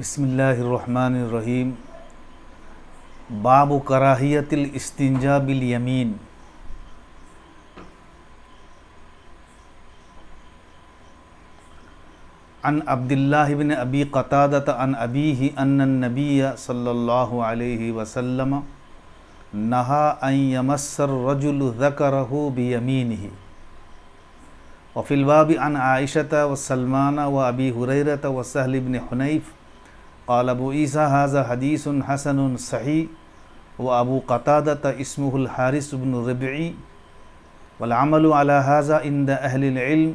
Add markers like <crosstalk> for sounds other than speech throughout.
बसमीम बाबू बाब बिल यमीन अन अब्दुल्लाह बिन अबी कतादत अन अबी ही अन नबी सल्लल्लाहु अलैहि वसल्लम नहा अन अमसर रजुल ज़करहु बियमीन ही वफिलबाब अन आयशत व सलमाना व अबी हुरैरत व सहलिबन हनैफ़ قال ابو عيسى हाजा हदीस حسن صحيح وابو قتاده اسمه الحارث بن बिन रबी على هذا عند اهل العلم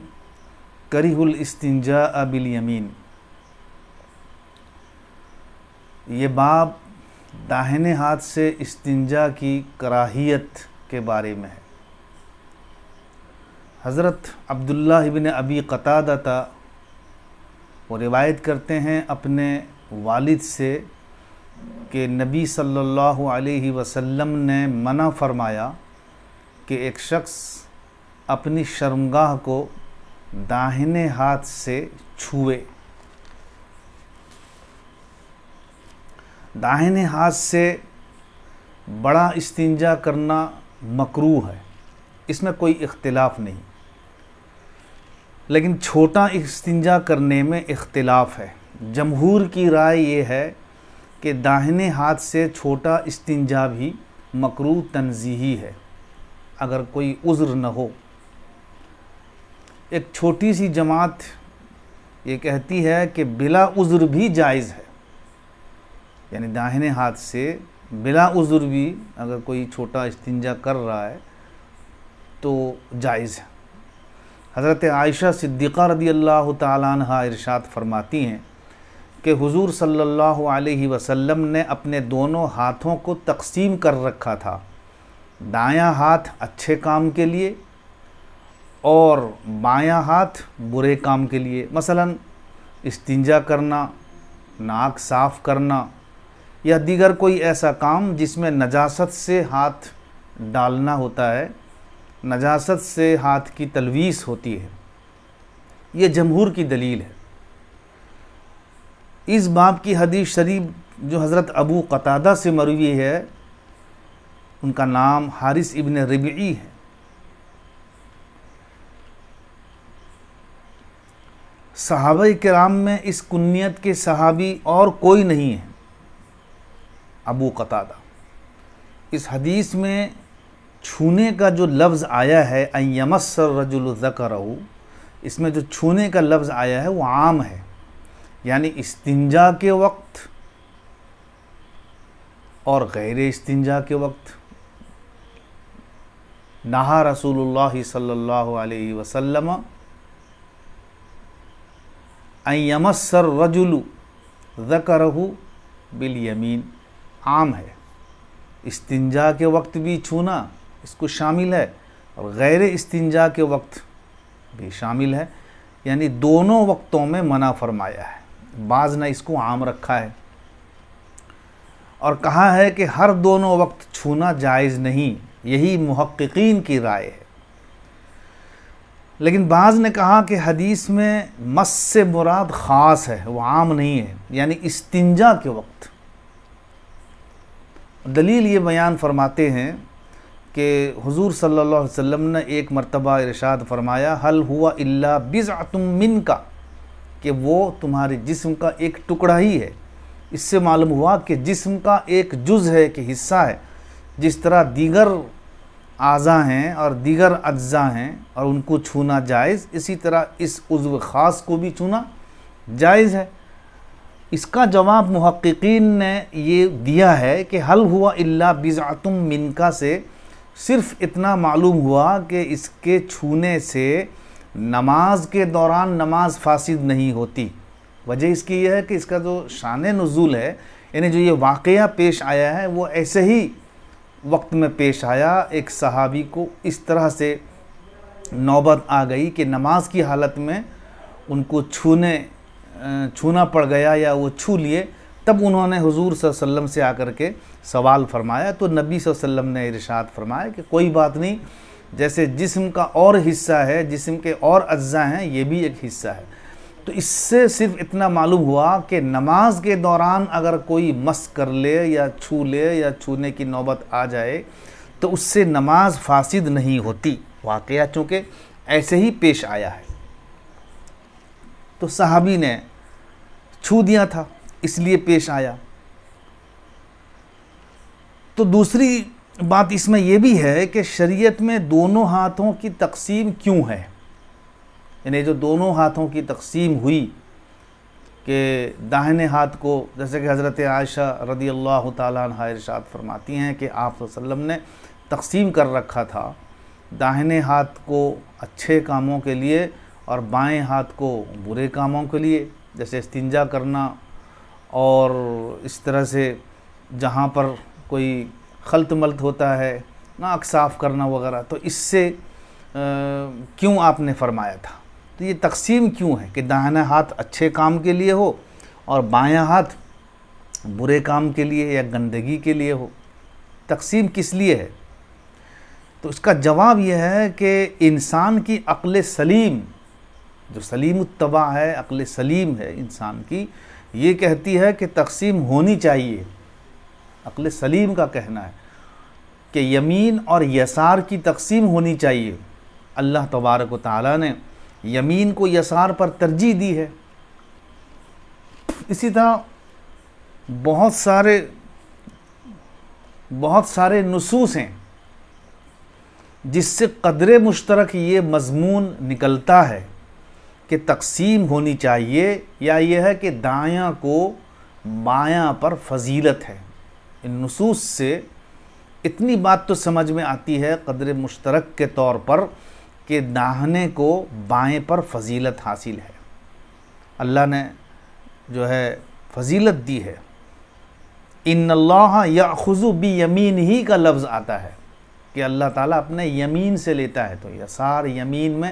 كره الاستنجاء باليمين ये बाब दाहिने हाथ से इस्तिंजा की कराहियत के बारे में है हज़रत अब्दुल्ला इबन अबी कतादता वो रिवायत करते हैं अपने वालिद से कि नबी सल्लल्लाहु अलैहि वसल्लम ने मना फरमाया कि एक शख्स अपनी शर्मगाह को दाहिने हाथ से छुए दाहिने हाथ से बड़ा इस्तिंजा करना मकरू है इसमें कोई इख्तिलाफ़ नहीं लेकिन छोटा इस्तिंजा करने में इख्तिलाफ़ है जमहूर की राय ये है कि दाहिने हाथ से छोटा इस्तिंजा भी मकरू तनजीही है अगर कोई उज़्र न हो एक छोटी सी जमात ये कहती है कि बिला उज़्र भी जायज़ है यानी दाहिने हाथ से बिला उज़्र भी अगर कोई छोटा इस्तिंजा कर रहा है तो जायज़ है हज़रत आयशा सिद्दीक़ा रदी अल्लाह तहा इरशाद फरमाती हैं कि हुजूर सल्लल्लाहु अलैहि वसल्लम ने अपने दोनों हाथों को तकसीम कर रखा था दायां हाथ अच्छे काम के लिए और बायां हाथ बुरे काम के लिए मसलन इस्तिंजा करना नाक साफ़ करना या दीगर कोई ऐसा काम जिसमें नजासत से हाथ डालना होता है नजासत से हाथ की तलवीस होती है ये जमहूर की दलील है इस बाप की हदीस शरीफ जो हज़रत अबू कतादा से मरवी है उनका नाम हारिस इबन रबी है सहाब कराम में इस कुन्नीत के सहाबी और कोई नहीं है अबू कतादा इस हदीस में छूने का जो लफ्ज़ आया है अयमसर रजुल ज़कर इसमें जो छूने का लफ्ज़ आया है वो आम है यानी इस्तिंजा के वक्त और गैर इस्तिंजा के वक्त नहा रसूलुल्लाह सल्लल्लाहु अलैहि वसल्लम अयमसर रजुलु ज़करहु बिल यमीन आम है इस्तिंजा के वक्त भी छूना इसको शामिल है और गैर इस्तिंजा के वक्त भी शामिल है यानी दोनों वक्तों में मना फरमाया है बाज़ ने इसको आम रखा है और कहा है कि हर दोनों वक्त छूना जायज़ नहीं यही महक्कीन की राय है लेकिन बाज़ ने कहा कि हदीस में मस से मुराद ख़ास है वो आम नहीं है यानी इस्तिंजा के वक्त दलील ये बयान फरमाते हैं कि हुजूर सल्लल्लाहु अलैहि वसल्लम ने एक मरतबा इरशाद फरमाया हल हुआ इल्ला बिज़अतुम मिन का कि वो तुम्हारे जिस्म का एक टुकड़ा ही है इससे मालूम हुआ कि जिस्म का एक जुज़ है कि हिस्सा है जिस तरह दीगर आज़ा हैं और दीगर अज्जा हैं और उनको छूना जायज़ इसी तरह इस उज्व ख़ास को भी छूना जायज़ है इसका जवाब महक्कीन ने ये दिया है कि हल हुआ इल्ला बिज़ातुम मिनका से सिर्फ़ इतना मालूम हुआ कि इसके छूने से नमाज के दौरान नमाज फासिद नहीं होती वजह इसकी यह है कि इसका जो शान नज़ुल है यानी जो ये वाक़ पेश आया है वो ऐसे ही वक्त में पेश आया एक सहाबी को इस तरह से नौबत आ गई कि नमाज की हालत में उनको छूने छूना पड़ गया या वो छू लिए तब उन्होंने हुजूर सल्लम से आकर के सवाल फरमाया तो नबी सल्लम ने इरशाद फरमाया कि कोई बात नहीं जैसे जिस्म का और हिस्सा है जिस्म के और अज्जा हैं ये भी एक हिस्सा है तो इससे सिर्फ इतना मालूम हुआ कि नमाज के दौरान अगर कोई मस कर ले या छू ले या छूने की नौबत आ जाए तो उससे नमाज फासिद नहीं होती वाक़ चूँकि ऐसे ही पेश आया है तो सहाबी ने छू दिया था इसलिए पेश आया तो दूसरी बात इसमें यह भी है कि शरीयत में दोनों हाथों की तकसीम क्यों है यानी जो दोनों हाथों की तकसीम हुई कि दाहिने हाथ को जैसे कि हज़रत आयशा रदी अल्लाह तह इरशाद फरमाती हैं कि आप वसल्लम ने तकसीम कर रखा था दाहिने हाथ को अच्छे कामों के लिए और बाएं हाथ को बुरे कामों के लिए जैसे इस्तिंजा करना और इस तरह से जहाँ पर कोई खलत मलत होता है नाक साफ़ करना वगैरह तो इससे क्यों आपने फरमाया था तो ये तकसीम क्यों है कि दाहिना हाथ अच्छे काम के लिए हो और बायां हाथ बुरे काम के लिए या गंदगी के लिए हो तकसीम किस लिए है तो इसका जवाब यह है कि इंसान की अक्ल सलीम जो सलीम तबा है अक्ल सलीम है इंसान की ये कहती है कि तकसीम होनी चाहिए अकल सलीम का कहना है कि यमीन और यसार की तकसीम होनी चाहिए अल्लाह तबारक ताली ने यमीन को यसार पर तरजीह दी है इसी तरह बहुत सारे बहुत सारे नसूस हैं जिससे कदर मुश्तरक ये मजमून निकलता है कि तकसीम होनी चाहिए या यह है कि दायां को बायां पर फजीलत है इन नसूस से इतनी बात तो समझ में आती है कदर मुश्तरक के तौर पर कि दाहने को बाएं पर फजीलत हासिल है अल्लाह ने जो है फजीलत दी है इन अल्लाह या खुजू बी यमीन ही का लफ्ज़ आता है कि अल्लाह ताला अपने यमीन से लेता है तो सार यमीन में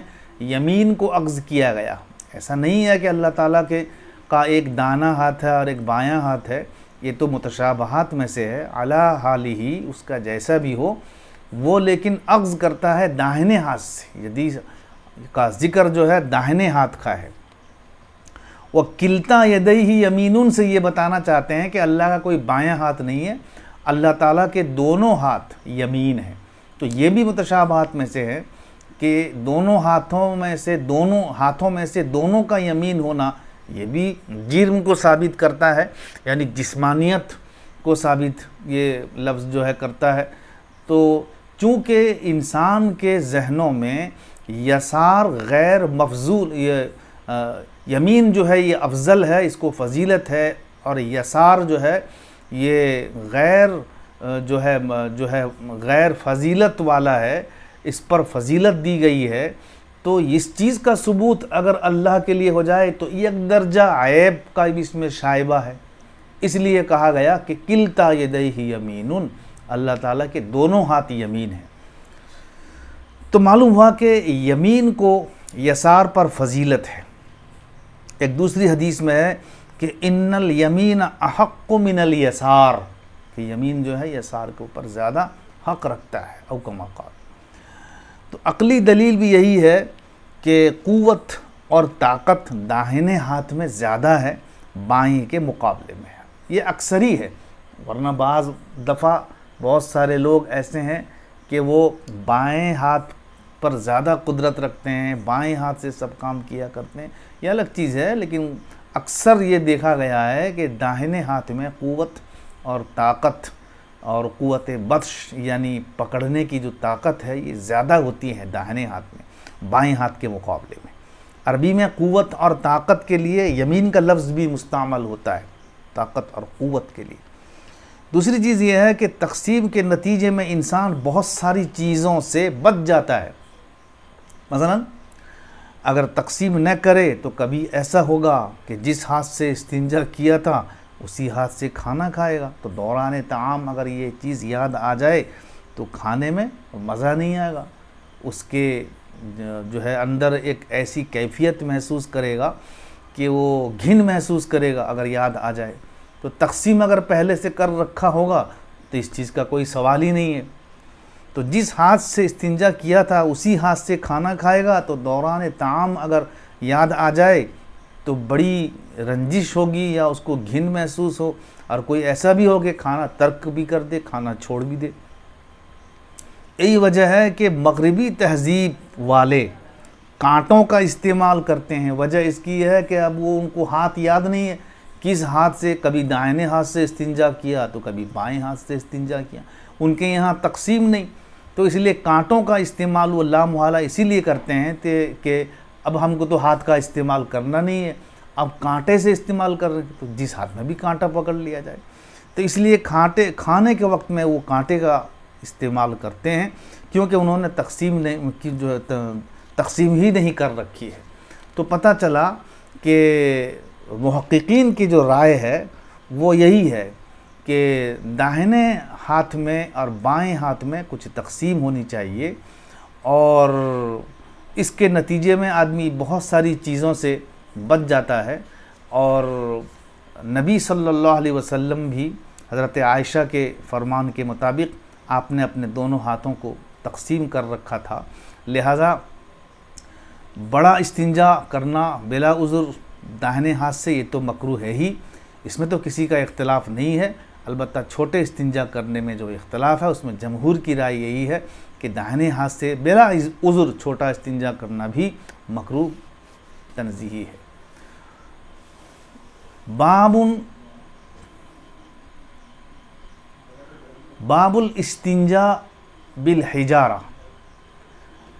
यमीन को अक्ज़ किया गया ऐसा नहीं है कि अल्लाह ताला के का एक दाना हाथ है और एक बायां हाथ है ये तो मुतशाबहत में से है अला हाल ही उसका जैसा भी हो वो लेकिन अक्ज़ करता है दाहिने हाथ से यदि का जिक्र जो है दाहिने हाथ का है वह किलता यदई ही यमीन से ये बताना चाहते हैं कि अल्लाह का कोई बायां हाथ नहीं है अल्लाह ताला के दोनों हाथ यमीन है तो ये भी मुतशाबात में से है कि दोनों हाथों में से दोनों हाथों में से दोनों का यमीन होना ये भी जिर्म को साबित करता है यानी जिस्मानियत को साबित ये लफ्ज़ जो है करता है तो चूँकि इंसान के जहनों में यसार गैर मफजूल ये आ, यमीन जो है ये अफजल है इसको फजीलत है और यसार जो है ये गैर जो है जो है गैर फजीलत वाला है इस पर फजीलत दी गई है तो इस चीज़ का सबूत अगर अल्लाह के लिए हो जाए तो एक दर्जा ऐब का भी इसमें शाइबा है इसलिए कहा गया कि किलता ये दई ही यमीन अल्लाह ताला के दोनों हाथ यमीन हैं तो मालूम हुआ कि यमीन को यसार पर फजीलत है एक दूसरी हदीस में है कि इन्नल यमीन अहक मिनल यसार कि यमीन जो है यसार के ऊपर ज़्यादा हक रखता है अवकमाकाल तो अकली दलील भी यही है कि क़वत और ताकत दाहिने हाथ में ज़्यादा है बाई के मुकाबले में है ये अक्सर ही है वरना बाज़ दफ़ा बहुत सारे लोग ऐसे हैं कि वो बाएं हाथ पर ज़्यादा कुदरत रखते हैं बाएं हाथ से सब काम किया करते हैं यह अलग चीज़ है लेकिन अक्सर ये देखा गया है कि दाहिने हाथ में क़वत और ताकत और क़वत बदश यानी पकड़ने की जो ताकत है ये ज़्यादा होती है दाहिने हाथ में बाएं हाथ के मुकाबले में अरबी में क़वत और ताकत के लिए यमीन का लफ्ज़ भी मुस्तमल होता है ताकत और क़वत के लिए दूसरी चीज़ यह है कि तकसीम के नतीजे में इंसान बहुत सारी चीज़ों से बच जाता है मसला अगर तकसीम न करे तो कभी ऐसा होगा कि जिस हाथ से इस्तंजा किया था उसी हाथ से खाना खाएगा तो दौरान तमाम अगर ये चीज़ याद आ जाए तो खाने में मज़ा नहीं आएगा उसके जो है अंदर एक ऐसी कैफियत महसूस करेगा कि वो घिन महसूस करेगा अगर याद आ जाए तो तकसीम अगर पहले से कर रखा होगा तो इस चीज़ का कोई सवाल ही नहीं है तो जिस हाथ से इस्तिंजा किया था उसी हाथ से खाना खाएगा तो दौरान तमाम अगर याद आ जाए तो बड़ी रंजिश होगी या उसको घिन महसूस हो और कोई ऐसा भी हो कि खाना तर्क भी कर दे खाना छोड़ भी दे यही वजह है कि मगरबी तहजीब वाले कांटों का इस्तेमाल करते हैं वजह इसकी है कि अब वो उनको हाथ याद नहीं है किस हाथ से कभी दाहिने हाथ से इस्तिंजा किया तो कभी बाएं हाथ से इस्तिंजा किया उनके यहाँ तकसीम नहीं तो इसलिए कांटों का इस्तेमाल वो लामहला इसीलिए करते हैं कि अब हमको तो हाथ का इस्तेमाल करना नहीं है अब कांटे से इस्तेमाल कर रहे हैं तो जिस हाथ में भी कांटा पकड़ लिया जाए तो इसलिए कांटे खाने के वक्त में वो कांटे का इस्तेमाल करते हैं क्योंकि उन्होंने तकसीम नहीं की जो तकसीम ही नहीं कर रखी है तो पता चला कि महक्कीन की जो राय है वो यही है कि दाहिने हाथ में और बाएं हाथ में कुछ तकसीम होनी चाहिए और इसके नतीजे में आदमी बहुत सारी चीज़ों से बच जाता है और नबी सल्लल्लाहु अलैहि वसल्लम भी हज़रत आयशा के फरमान के मुताबिक आपने अपने दोनों हाथों को तकसीम कर रखा था लिहाजा बड़ा इस्तिंजा करना बिला उज़ुर दाहिने हाथ से ये तो मकरू है ही इसमें तो किसी का इख्तलाफ नहीं है अलबत् छोटे इस्तंजा करने में जो इख्तलाफ है उसमें जमहूर की राय यही है कि दाहिने हाथ से बिला उज़ुर छोटा इस्तंजा करना भी मकरू तनजीही है बाबुल बाबुल इस्तंजा बिल हिजारा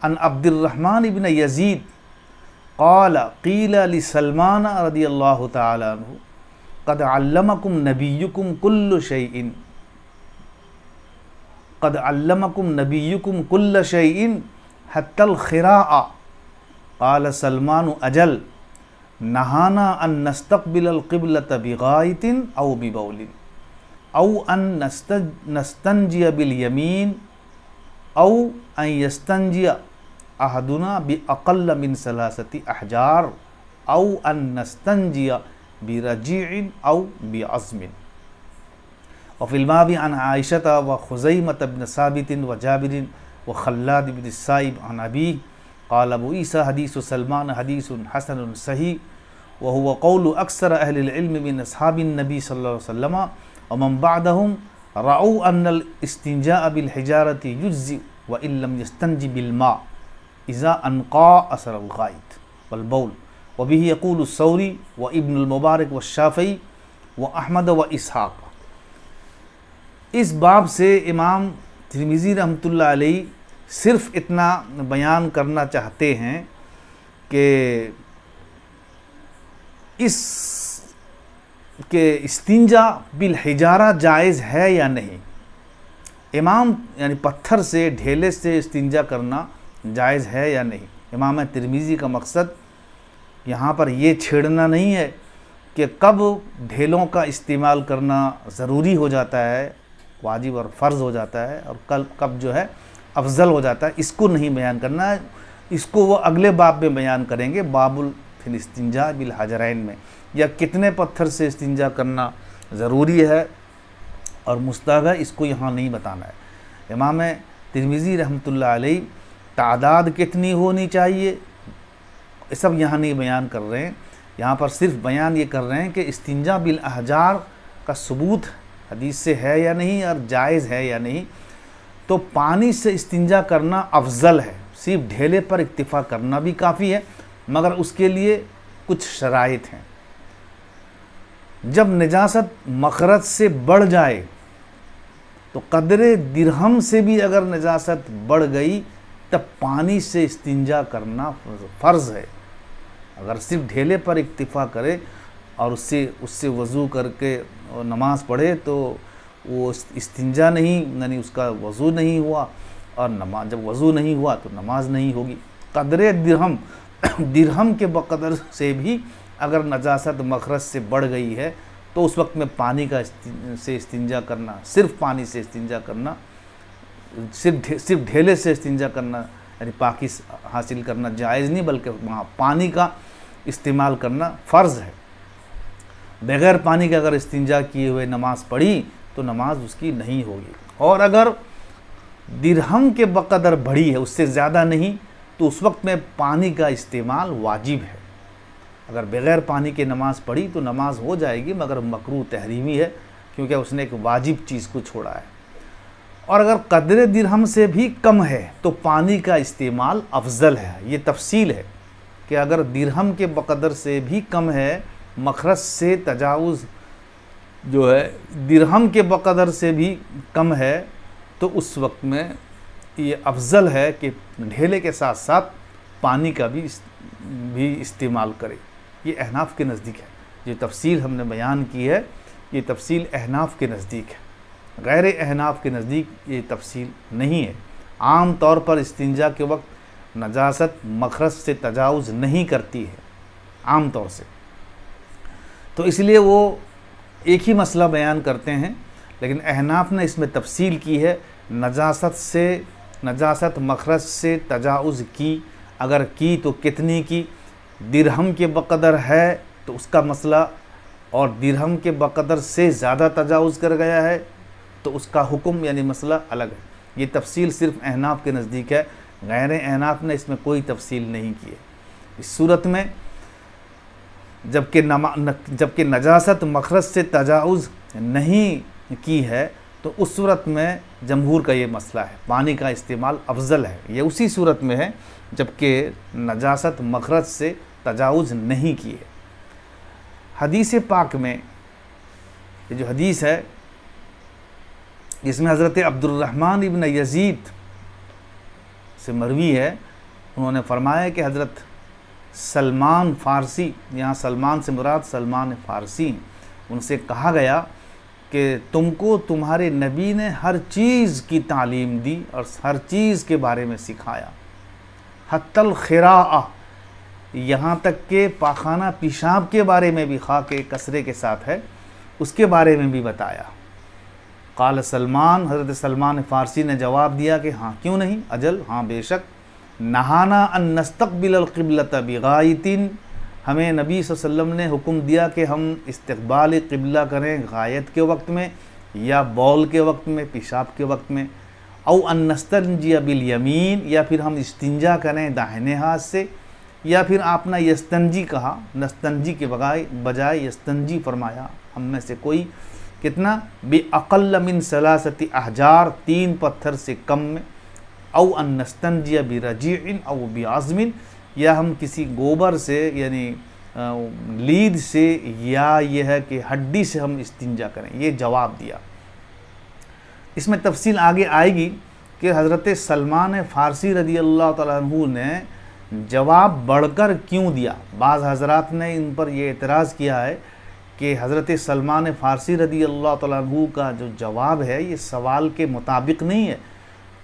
अन अब्दुलरहमान इबिन यजीद कौल कील सलमान रदी अल्लाह तु قد علمكم نبيكم كل شيء قد علمكم نبيكم كل شيء حتى الخراءة قال سلمان أجل نهانا أن نستقبل القبلة بغاية أو ببول أو أن نستنجي باليمين أو أن يستنجي أحدنا بأقل من ثلاثة أحجار أو أن نستنجي برجيع أو بعزم وفي الماضي عن عائشة وخزيمة بن ثابت وجابر وخلاد بن السائب عن أبي قال أبو عيسى حديث سلمان حديث حسن صحيح وهو قول أكثر أهل العلم من أصحاب النبي صلى الله عليه وسلم ومن بعدهم رأوا أن الاستنجاء بالحجارة يجزئ وإن لم يستنج بالماء إذا أنقى أثر الغائط والبول वबी सौरी व इब्नमबारक व शाफ़ी व अहमद व इसहाक़ इस बाब से इमाम तिरमिज़ी अलैहि सिर्फ़ इतना बयान करना चाहते हैं कि इस के इस्तिंजा बिल हिजारा जायज़ है या नहीं इमाम यानी पत्थर से ढेले से इस्तिंजा करना जायज़ है या नहीं इमाम तिरमिज़ी का मकसद यहाँ पर ये छेड़ना नहीं है कि कब ढेलों का इस्तेमाल करना ज़रूरी हो जाता है वाजिब और फ़र्ज़ हो जाता है और कल कब जो है अफजल हो जाता है इसको नहीं बयान करना है इसको वो अगले बाब में बयान करेंगे बाबुल फिलिस्तिंजा बिल हाजरैन में या कितने पत्थर से इस्तिंजा करना ज़रूरी है और मुस्ताब है इसको यहाँ नहीं बताना है इमाम तिरमिज़ी रहमतुल्लाह अलैह तादाद कितनी होनी चाहिए सब यहाँ नहीं बयान कर रहे हैं यहाँ पर सिर्फ बयान ये कर रहे हैं कि इस्तिंजा बिल अहजार का सबूत हदीस से है या नहीं और जायज़ है या नहीं तो पानी से इस्तिंजा करना अफजल है सिर्फ ढेले पर इतफ़ा करना भी काफ़ी है मगर उसके लिए कुछ शराइ हैं जब नजासत मखरज से बढ़ जाए तो कदर दिरहम से भी अगर नजासत बढ़ गई तब पानी से इस्तिंजा करना फ़र्ज़ है अगर सिर्फ ढेले पर इक्तफ़ा करे और उससे उससे वज़ू करके नमाज़ पढ़े तो वो इस्तिंजा नहीं यानी उसका वज़ू नहीं हुआ और नमाज जब वज़ू नहीं हुआ तो नमाज नहीं होगी कदर दिरहम <coughs> दिरहम के बकदर से भी अगर नजासत मखरज से बढ़ गई है तो उस वक्त में पानी का से इस्तिंजा करना सिर्फ पानी से इस्तिंजा करना सिर्फ धे, सिर्फ ढेले से इस्तिंजा करना यानी पाकिस हासिल करना जायज़ नहीं बल्कि वहाँ पानी का इस्तेमाल करना फ़र्ज़ है बगैर पानी के अगर इस्तिंजा किए हुए नमाज़ पढ़ी तो नमाज उसकी नहीं होगी और अगर दिरहम के बकदर बढ़ी है उससे ज़्यादा नहीं तो उस वक्त में पानी का इस्तेमाल वाजिब है अगर बगैर पानी के नमाज़ पढ़ी तो नमाज हो जाएगी मगर मकरू तहरीमी है क्योंकि उसने एक वाजिब चीज़ को छोड़ा है और अगर कदर दिरहम से भी कम है तो पानी का इस्तेमाल अफजल है ये तफसील है कि अगर दिरहम के बकदर से भी कम है मखरज से तजावज़ जो है दिरहम के बकदर से भी कम है तो उस वक्त में ये अफजल है कि ढेले के साथ साथ पानी का भी भी इस्तेमाल करें ये अहनाफ के नज़दीक है जो तफसील हमने बयान की है ये तफसील अहनाफ के नज़दीक है गैर अहनाफ के नज़दीक ये तफसील नहीं है आम तौर पर इस्तिंजा के वक्त नजासत मखरज से तजावज़ नहीं करती है आम तौर से तो इसलिए वो एक ही मसला बयान करते हैं लेकिन अहनाफ ने इसमें तफसील की है नजासत से नजासत मखरज से तजावज़ की अगर की तो कितनी की दिरहम के बकदर है तो उसका मसला और दिरहम के बकदर से ज़्यादा तजावज़ कर गया है तो उसका हुक्म यानी मसला अलग है ये तफसील सिर्फ अहनाफ के नज़दीक है गैर एनाफ ने इसमें कोई तफसील नहीं की इस सूरत में जबकि नमा जबकि नजासत मखरज से तजावज़ नहीं की है तो उस सूरत में जमहूर का ये मसला है पानी का इस्तेमाल अफजल है ये उसी सूरत में है जबकि नजासत मखरज से तजावज़ नहीं की है हदीस पाक में ये जो हदीस है इसमें हज़रत अब्दुलरहमान इबन यजीद से मरवी है उन्होंने फरमाया कि हज़रत सलमान फ़ारसी यहाँ सलमान से मुराद सलमान फ़ारसी उनसे कहा गया कि तुमको तुम्हारे नबी ने हर चीज़ की तालीम दी और हर चीज़ के बारे में सिखाया हतल खरा यहाँ तक के पाखाना पेशाब के बारे में भी खा के कसरे के साथ है उसके बारे में भी बताया काल सलमान हज़रत सलमान फ़ारसी ने जवाब दिया कि हाँ क्यों नहीं अजल हाँ बेशक नहाना अन नस्तबिलकबलत बग़ायतिन हमें नबी वसम ने हुक्म दिया कि हम इस्तबाल किबला करें गायत के वक्त में या बॉल के वक्त में पेशाब के वक्त में औ अनस्तनजिया बिल यमीन या फिर हम इस्तंजा करें दाहिने हाथ से या फिर आपने यस्तंजी कहा नस्तंजी के बगाए बजाय यस्तंजी फरमाया हम में से कोई कितना बेअल मिन सलासती अहजार तीन पत्थर से कम में अव अनस्तनजिया बी रजी अव बी आज़मिन या हम किसी गोबर से यानी लीद से या यह है कि हड्डी से हम इस्तिंजा करें ये जवाब दिया इसमें तफसील आगे आएगी कि हज़रत सलमान फ़ारसी रदी अल्लाह तु ने जवाब बढ़कर क्यों दिया बाज़ हज़रा ने इन पर यह एतराज़ किया है कि हज़रत सलमान फ़ारसी रदी अल्लाह तु का जो जवाब है ये सवाल के मुताबिक नहीं है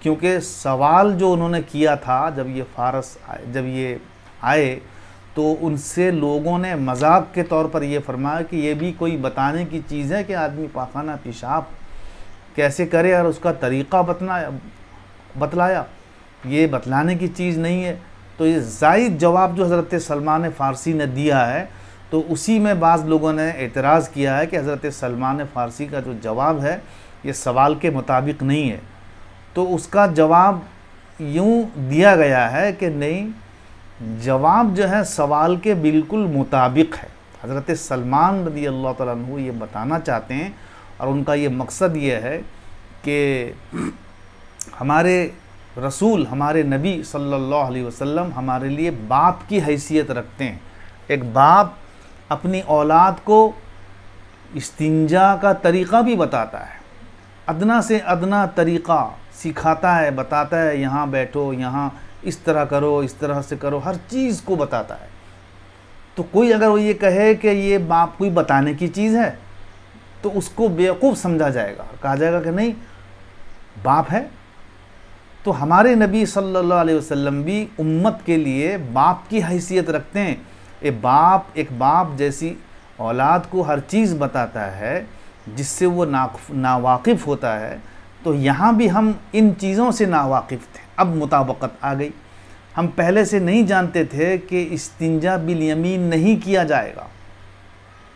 क्योंकि सवाल जो उन्होंने किया था जब ये फारस जब ये आए तो उनसे लोगों ने मजाक के तौर पर यह फरमाया कि ये भी कोई बताने की चीज़ है कि आदमी पाखाना पेशाब कैसे करे और उसका तरीक़ा बतलाया बतलाया ये बतलाने की चीज़ नहीं है तो ये जायद जवाब जो हज़रत सलमान फ़ारसी ने दिया है तो उसी में बाज़ लोगों ने एतराज़ किया है कि हज़रत सलमान फ़ारसी का जो जवाब है ये सवाल के मुताबिक नहीं है तो उसका जवाब यूँ दिया गया है कि नहीं जवाब जो है सवाल के बिल्कुल मुताबिक है हज़रत सलमान रदी अल्लाह तु ये बताना चाहते हैं और उनका ये मकसद ये है कि हमारे रसूल हमारे नबी सल्लल्लाहु अलैहि वसल्लम हमारे लिए बाप की हैसियत रखते हैं एक बाप अपनी औलाद को इस्तिंजा का तरीक़ा भी बताता है अदना से अदना तरीक़ा सिखाता है बताता है यहाँ बैठो यहाँ इस तरह करो इस तरह से करो हर चीज़ को बताता है तो कोई अगर वो ये कहे कि ये बाप कोई बताने की चीज़ है तो उसको बेवकूफ़ समझा जाएगा कहा जाएगा कि नहीं बाप है तो हमारे नबी सल्लल्लाहु अलैहि वसल्लम भी उम्मत के लिए बाप की हैसियत रखते हैं ये बाप एक बाप जैसी औलाद को हर चीज़ बताता है जिससे वो ना नावाकिफ़ होता है तो यहाँ भी हम इन चीज़ों से नावाकिफ़ थे अब मुताबकत आ गई हम पहले से नहीं जानते थे कि इस्तिंजा बिल यमीन नहीं किया जाएगा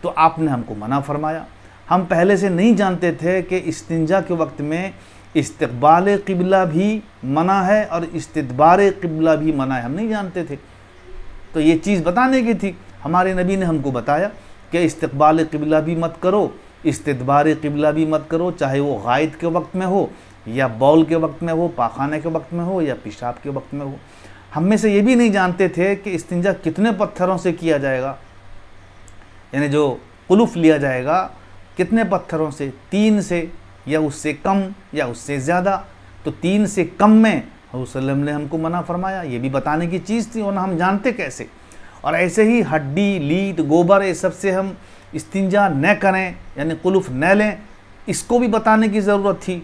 तो आपने हमको मना फरमाया हम पहले से नहीं जानते थे कि इस्तिंजा के वक्त में इस्तबाल किबला भी मना है और इस्तबार किबला भी मना है हम नहीं जानते थे तो ये चीज़ बताने की थी हमारे नबी ने हमको बताया कि इस्तबाल किबला भी मत करो इस्तबार किबला भी मत करो चाहे वो गायद के वक्त में हो या बॉल के वक्त में हो पाखाने के वक्त में हो या पेशाब के वक्त में हो हम में से ये भी नहीं जानते थे कि इस्तंजा कितने पत्थरों से किया जाएगा यानी जो कुलूफ लिया जाएगा कितने पत्थरों से तीन से या उससे कम या उससे ज़्यादा तो तीन से कम में वसल्लम ने हमको मना फरमाया ये भी बताने की चीज़ थी वरना हम जानते कैसे और ऐसे ही हड्डी लीट गोबर ये सब से हम इस्तिंजा न करें यानी कुलुफ न लें इसको भी बताने की ज़रूरत थी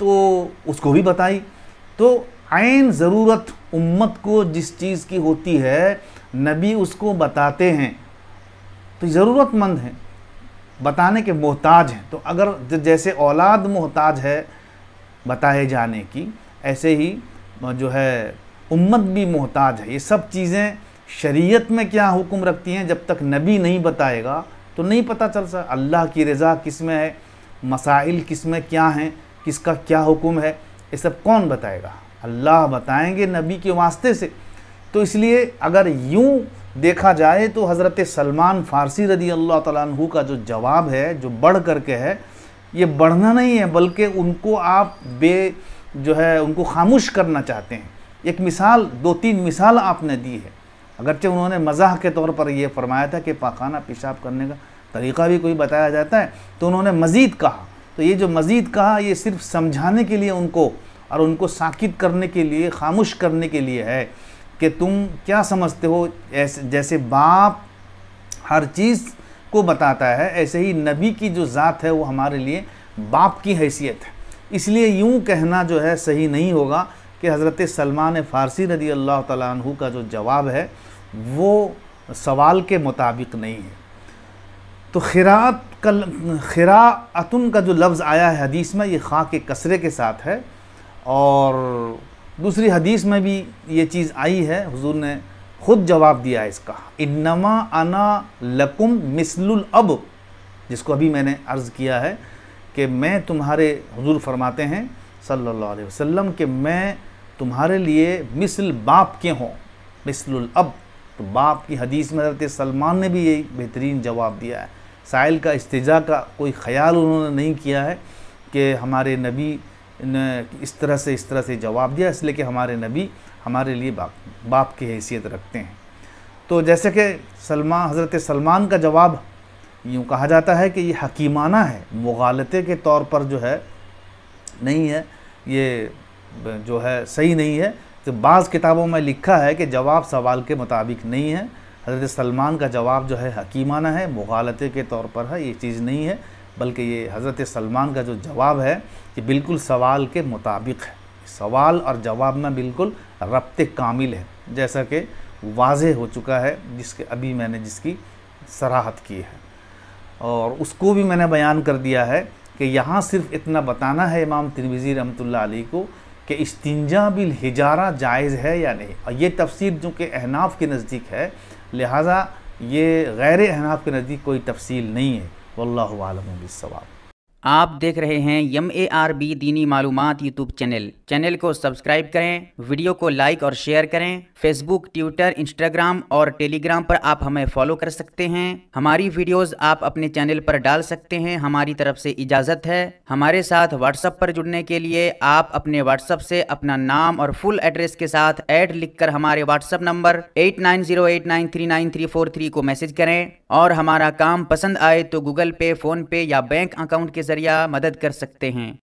तो उसको भी बताई तो आन ज़रूरत उम्मत को जिस चीज़ की होती है नबी उसको बताते हैं तो ज़रूरतमंद हैं बताने के मोहताज हैं तो अगर जैसे औलाद मोहताज है बताए जाने की ऐसे ही जो है उम्मत भी मोहताज है ये सब चीज़ें शरीयत में क्या हुक्म रखती हैं जब तक नबी नहीं बताएगा तो नहीं पता चल सकता अल्लाह की रज़ा किस में है मसाइल किस में क्या हैं किसका क्या हुक्म है ये सब कौन बताएगा अल्लाह बताएंगे नबी के वास्ते से तो इसलिए अगर यूँ देखा जाए तो हज़रत सलमान फ़ारसी रदी अल्लाह तु का जो जवाब है जो बढ़ करके है ये बढ़ना नहीं है बल्कि उनको आप बे जो है उनको खामोश करना चाहते हैं एक मिसाल दो तीन मिसाल आपने दी है अगरचे उन्होंने मजाक के तौर पर यह फरमाया था कि पाखाना पेशाब करने का तरीका भी कोई बताया जाता है तो उन्होंने मज़ीद कहा तो ये जो मज़ीद कहा ये सिर्फ समझाने के लिए उनको और उनको साकित करने के लिए खामोश करने के लिए है कि तुम क्या समझते हो ऐसे जैसे बाप हर चीज़ को बताता है ऐसे ही नबी की जो ज़ात है वो हमारे लिए बाप की हैसियत है इसलिए यूँ कहना जो है सही नहीं होगा कि हज़रत सलमान फ़ारसी रदी अल्लाह तु का जो जवाब है वो सवाल के मुताबिक नहीं है तो खिरात का खिरातुन का जो लफ्ज़ आया है हदीस में ये खा के कसरे के साथ है और दूसरी हदीस में भी ये चीज़ आई है हुजूर ने ख़ुद जवाब दिया है इसका इन्नमा अना लकुम मिसलुल अब जिसको अभी मैंने अर्ज़ किया है कि मैं तुम्हारे हुजूर फरमाते हैं सल्लल्लाहु अलैहि वसल्लम कि मैं तुम्हारे लिए मिसल बाप के हों मिसल अब तो बाप की हदीस में हजरत सलमान ने भी यही बेहतरीन जवाब दिया है साइल का इस्तेजा का कोई ख्याल उन्होंने नहीं किया है कि हमारे नबी ने इस तरह से इस तरह से जवाब दिया इसलिए कि हमारे नबी हमारे लिए बाप बाप की हैसियत रखते हैं तो जैसे कि सलमान हज़रत सलमान का जवाब यूँ कहा जाता है कि ये हकीमाना है मुगालते के तौर पर जो है नहीं है ये जो है सही नहीं है तो बाज़ किताबों में लिखा है कि जवाब सवाल के मुताबिक नहीं है हज़रत सलमान का जवाब जो है हकीमाना है मुगालते के तौर पर है ये चीज़ नहीं है बल्कि ये हज़रत सलमान का जो जवाब है ये बिल्कुल सवाल के मुताबिक है सवाल और जवाब में बिल्कुल रबत कामिल है जैसा कि वाज हो चुका है जिसके अभी मैंने जिसकी सराहत की है और उसको भी मैंने बयान कर दिया है कि यहाँ सिर्फ इतना बताना है इमाम तिरवीज़ी रमतुल्ला अली को कि इस्तिंजा बिल हिजारा जायज़ है या नहीं और ये तफसीर जो कि अहनाफ के नज़दीक है लिहाजा ये गैर अहनाफ के नज़दीक कोई तफसील नहीं है वल्लम बिसवाब आप देख रहे हैं यम ए आर बी दीनी मालूम यूट्यूब चैनल चैनल को सब्सक्राइब करें वीडियो को लाइक और शेयर करें फेसबुक ट्विटर इंस्टाग्राम और टेलीग्राम पर आप हमें फॉलो कर सकते हैं हमारी वीडियोस आप अपने चैनल पर डाल सकते हैं हमारी तरफ से इजाज़त है हमारे साथ व्हाट्सएप पर जुड़ने के लिए आप अपने व्हाट्सएप से अपना नाम और फुल एड्रेस के साथ ऐड लिख हमारे व्हाट्सएप नंबर एट को मैसेज करें और हमारा काम पसंद आए तो गूगल पे फ़ोन पे या बैंक अकाउंट के जरिए मदद कर सकते हैं